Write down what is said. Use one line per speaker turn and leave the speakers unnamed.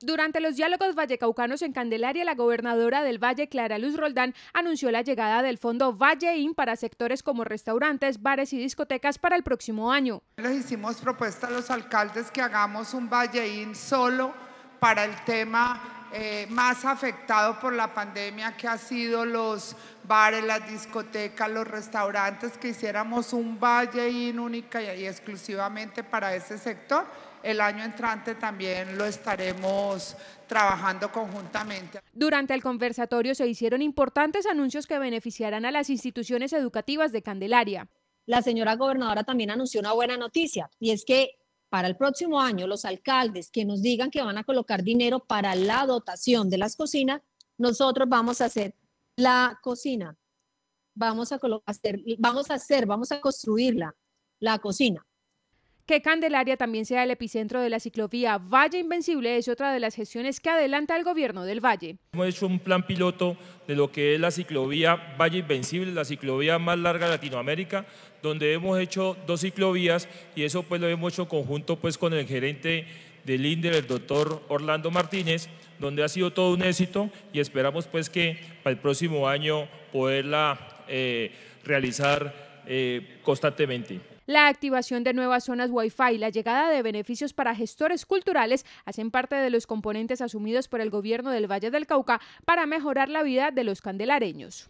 Durante los diálogos vallecaucanos en Candelaria, la gobernadora del Valle, Clara Luz Roldán, anunció la llegada del fondo Valleín para sectores como restaurantes, bares y discotecas para el próximo
año. Les hicimos propuesta a los alcaldes que hagamos un Valleín solo para el tema eh, más afectado por la pandemia, que ha sido los bares, las discotecas, los restaurantes, que hiciéramos un valle única única y exclusivamente para ese sector. El año entrante también lo estaremos trabajando conjuntamente.
Durante el conversatorio se hicieron importantes anuncios que beneficiarán a las instituciones educativas de Candelaria. La señora gobernadora también anunció
una buena noticia y es que para el próximo año los alcaldes que nos digan que van a colocar dinero para la dotación de las cocinas, nosotros vamos a hacer la
cocina. Vamos a hacer, vamos a hacer, vamos a construirla, la cocina que Candelaria también sea el epicentro de la ciclovía Valle Invencible es otra de las gestiones que adelanta el gobierno del Valle.
Hemos hecho un plan piloto de lo que es la ciclovía Valle Invencible, la ciclovía más larga de Latinoamérica, donde hemos hecho dos ciclovías y eso pues lo hemos hecho conjunto pues con el gerente del INDER, el doctor Orlando Martínez, donde ha sido todo un éxito y esperamos pues que para el próximo año poderla eh, realizar eh, constantemente.
La activación de nuevas zonas Wi-Fi y la llegada de beneficios para gestores culturales hacen parte de los componentes asumidos por el gobierno del Valle del Cauca para mejorar la vida de los candelareños.